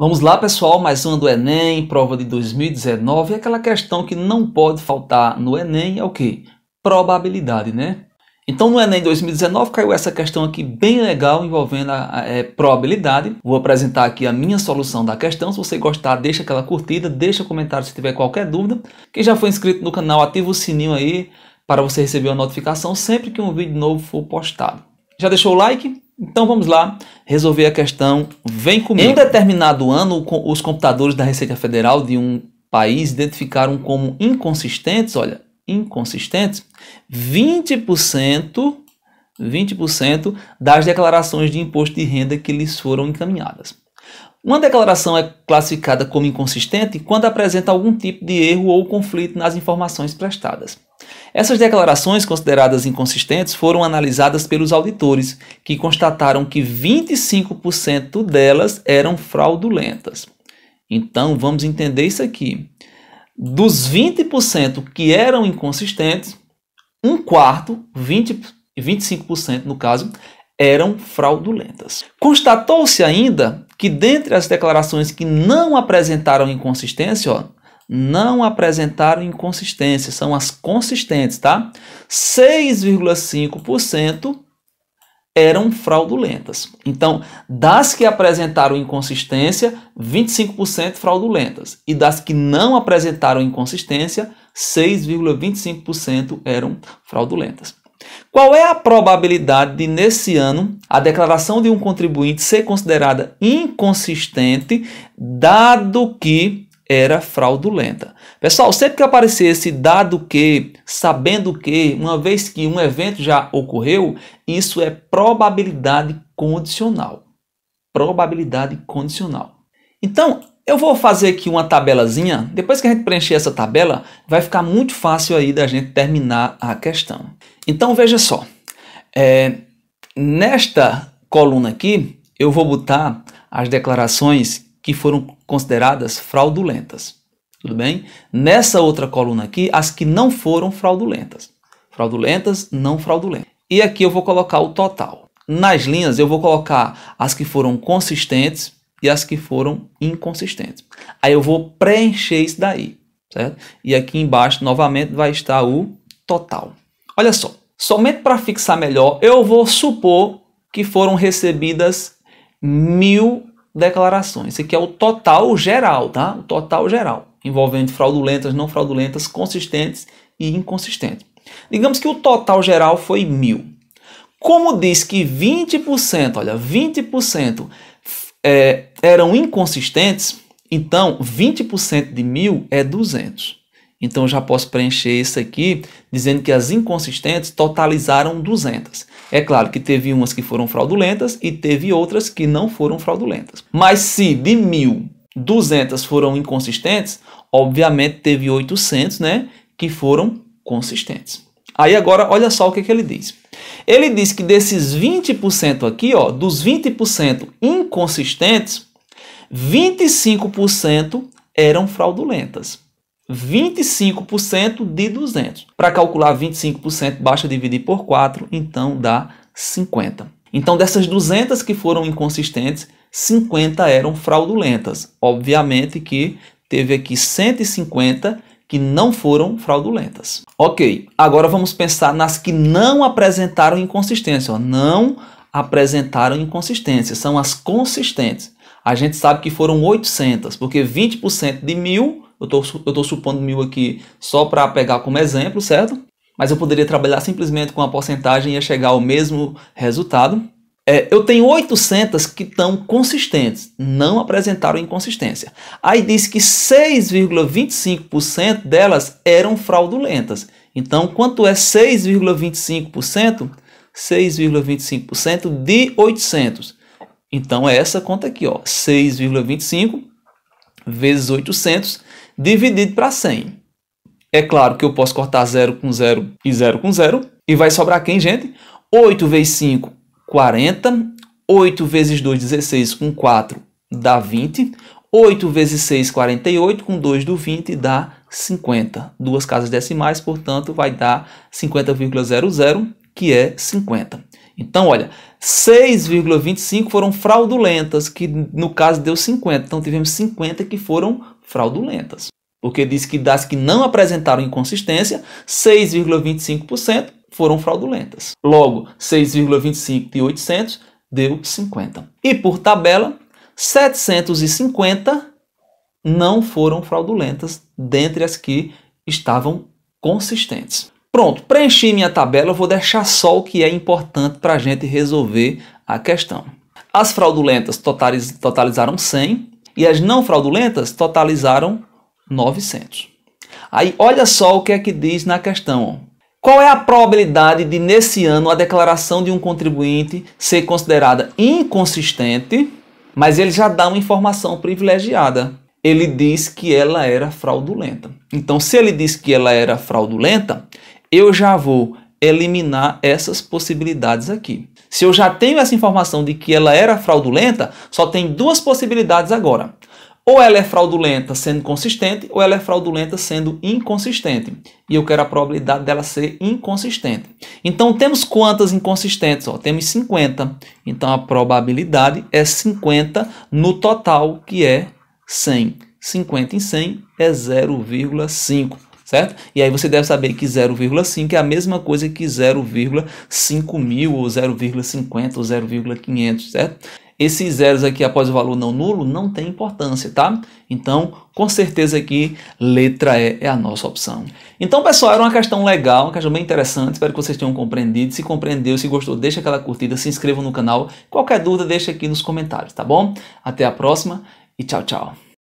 Vamos lá, pessoal, mais uma do Enem, prova de 2019. E aquela questão que não pode faltar no Enem é o quê? Probabilidade, né? Então, no Enem 2019 caiu essa questão aqui bem legal envolvendo a, é, probabilidade. Vou apresentar aqui a minha solução da questão. Se você gostar, deixa aquela curtida, deixa um comentário se tiver qualquer dúvida. Quem já foi inscrito no canal, ativa o sininho aí para você receber a notificação sempre que um vídeo novo for postado. Já deixou o like? Então vamos lá resolver a questão. Vem comigo. Em um determinado ano, os computadores da Receita Federal de um país identificaram como inconsistentes, olha, inconsistentes, 20%, 20% das declarações de imposto de renda que lhes foram encaminhadas. Uma declaração é classificada como inconsistente quando apresenta algum tipo de erro ou conflito nas informações prestadas. Essas declarações consideradas inconsistentes foram analisadas pelos auditores, que constataram que 25% delas eram fraudulentas. Então vamos entender isso aqui. Dos 20% que eram inconsistentes, um quarto, 20, 25% no caso, eram fraudulentas. Constatou-se ainda que dentre as declarações que não apresentaram inconsistência, ó, não apresentaram inconsistência, são as consistentes, tá? 6,5% eram fraudulentas. Então, das que apresentaram inconsistência, 25% fraudulentas. E das que não apresentaram inconsistência, 6,25% eram fraudulentas. Qual é a probabilidade de, nesse ano, a declaração de um contribuinte ser considerada inconsistente, dado que era fraudulenta. Pessoal, sempre que aparecer esse dado que, sabendo que, uma vez que um evento já ocorreu, isso é probabilidade condicional. Probabilidade condicional. Então, eu vou fazer aqui uma tabelazinha. Depois que a gente preencher essa tabela, vai ficar muito fácil aí da gente terminar a questão. Então veja só. É, nesta coluna aqui, eu vou botar as declarações que foram consideradas fraudulentas. Tudo bem? Nessa outra coluna aqui, as que não foram fraudulentas. Fraudulentas, não fraudulentas. E aqui eu vou colocar o total. Nas linhas eu vou colocar as que foram consistentes e as que foram inconsistentes. Aí eu vou preencher isso daí, certo? E aqui embaixo novamente vai estar o total. Olha só, somente para fixar melhor, eu vou supor que foram recebidas mil declarações. Isso aqui é o total geral, tá? O total geral, envolvendo fraudulentas, não fraudulentas, consistentes e inconsistentes. Digamos que o total geral foi mil. Como diz que 20%, olha, 20% é, eram inconsistentes, então 20% de mil é 200. Então já posso preencher isso aqui dizendo que as inconsistentes totalizaram 200. É claro que teve umas que foram fraudulentas e teve outras que não foram fraudulentas. Mas se de 1.200 foram inconsistentes, obviamente teve 800, né, que foram consistentes. Aí agora olha só o que, que ele diz. Ele diz que desses 20% aqui, ó, dos 20% inconsistentes, 25% eram fraudulentas. 25% de 200. Para calcular 25%, basta dividir por 4, então dá 50. Então, dessas 200 que foram inconsistentes, 50 eram fraudulentas. Obviamente que teve aqui 150 que não foram fraudulentas. Ok, agora vamos pensar nas que não apresentaram inconsistência. Ó. Não apresentaram inconsistência, são as consistentes. A gente sabe que foram 800, porque 20% de 1.000 eu estou supondo mil aqui só para pegar como exemplo, certo? Mas eu poderia trabalhar simplesmente com a porcentagem e ia chegar ao mesmo resultado. É, eu tenho 800 que estão consistentes, não apresentaram inconsistência. Aí diz que 6,25% delas eram fraudulentas. Então, quanto é 6,25%? 6,25% de 800. Então, é essa conta aqui, ó, 6,25 vezes 800 dividido para 100. É claro que eu posso cortar 0 com 0 e 0 com 0. E vai sobrar quem, gente? 8 vezes 5, 40. 8 vezes 2, 16. Com 4, dá 20. 8 vezes 6, 48. Com 2 do 20, dá 50. Duas casas decimais, portanto, vai dar 50,00, que é 50. Então, olha, 6,25 foram fraudulentas, que no caso deu 50. Então, tivemos 50 que foram fraudulentas. Porque diz que das que não apresentaram inconsistência, 6,25% foram fraudulentas. Logo, 6,25 de 800 deu 50. E por tabela, 750 não foram fraudulentas dentre as que estavam consistentes. Pronto, preenchi minha tabela, vou deixar só o que é importante para a gente resolver a questão. As fraudulentas totalizaram 100, e as não fraudulentas totalizaram 900. Aí olha só o que é que diz na questão. Qual é a probabilidade de, nesse ano, a declaração de um contribuinte ser considerada inconsistente, mas ele já dá uma informação privilegiada? Ele diz que ela era fraudulenta. Então, se ele diz que ela era fraudulenta, eu já vou eliminar essas possibilidades aqui. Se eu já tenho essa informação de que ela era fraudulenta, só tem duas possibilidades agora. Ou ela é fraudulenta sendo consistente, ou ela é fraudulenta sendo inconsistente. E eu quero a probabilidade dela ser inconsistente. Então temos quantas inconsistentes? Ó, temos 50. Então a probabilidade é 50 no total, que é 100. 50 em 100 é 0,5 certo? E aí você deve saber que 0,5 é a mesma coisa que 0,5 mil, ou 0,50, ou 0,500, certo? Esses zeros aqui após o valor não nulo não tem importância, tá? Então, com certeza aqui, letra E é a nossa opção. Então, pessoal, era uma questão legal, uma questão bem interessante. Espero que vocês tenham compreendido. Se compreendeu, se gostou, deixa aquela curtida, se inscreva no canal. Qualquer dúvida, deixa aqui nos comentários, tá bom? Até a próxima e tchau, tchau.